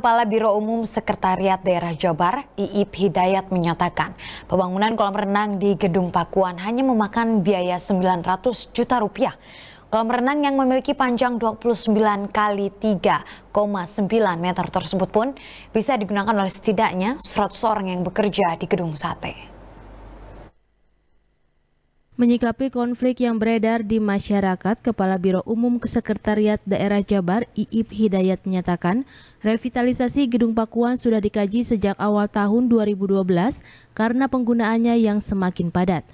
Kepala Biro Umum Sekretariat Daerah Jabar, Iip Hidayat menyatakan, pembangunan kolam renang di Gedung Pakuan hanya memakan biaya 900 juta rupiah. Kolam renang yang memiliki panjang 29 kali 3,9 meter tersebut pun bisa digunakan oleh setidaknya 100 orang yang bekerja di gedung sate. Menyikapi konflik yang beredar di masyarakat, Kepala Biro Umum Kesekretariat Daerah Jabar, Iib Hidayat menyatakan, revitalisasi Gedung Pakuan sudah dikaji sejak awal tahun 2012 karena penggunaannya yang semakin padat.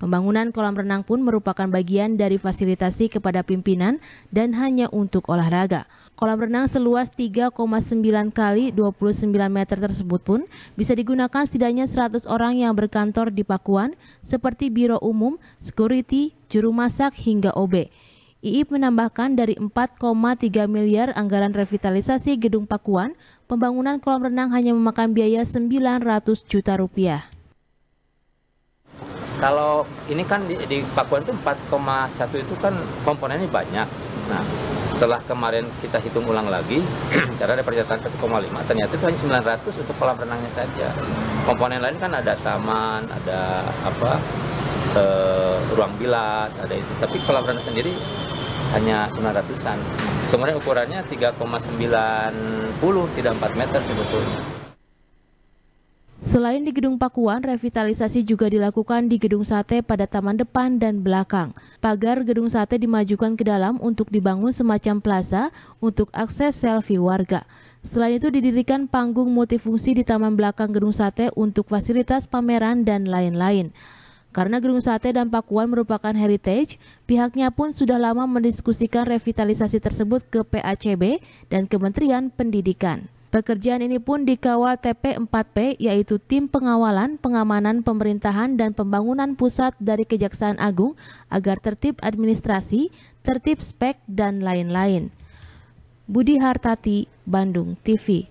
Pembangunan kolam renang pun merupakan bagian dari fasilitasi kepada pimpinan dan hanya untuk olahraga. Kolam renang seluas 3,9 kali 29 meter tersebut pun bisa digunakan setidaknya 100 orang yang berkantor di Pakuan seperti Biro Umum, Security, Juru Masak hingga OB. IIP menambahkan dari 4,3 miliar anggaran revitalisasi gedung Pakuan, pembangunan kolam renang hanya memakan biaya 900 juta rupiah kalau ini kan di, di Pakuan itu 4,1 itu kan komponennya banyak. Nah, setelah kemarin kita hitung ulang lagi, karena ada perjalanan 1,5, ternyata itu hanya 900 untuk kolam renangnya saja. Komponen lain kan ada taman, ada apa, e, ruang bilas, ada itu. Tapi kolam renang sendiri hanya 900-an. Kemudian ukurannya 3,90, tidak 4 meter sebetulnya. Selain di Gedung Pakuan, revitalisasi juga dilakukan di Gedung Sate pada taman depan dan belakang. Pagar Gedung Sate dimajukan ke dalam untuk dibangun semacam plaza untuk akses selfie warga. Selain itu didirikan panggung multifungsi di taman belakang Gedung Sate untuk fasilitas pameran dan lain-lain. Karena Gedung Sate dan Pakuan merupakan heritage, pihaknya pun sudah lama mendiskusikan revitalisasi tersebut ke PACB dan Kementerian Pendidikan. Pekerjaan ini pun dikawal TP4P yaitu Tim Pengawalan, Pengamanan Pemerintahan dan Pembangunan Pusat dari Kejaksaan Agung agar tertib administrasi, tertib spek, dan lain-lain. Budi Hartati, Bandung TV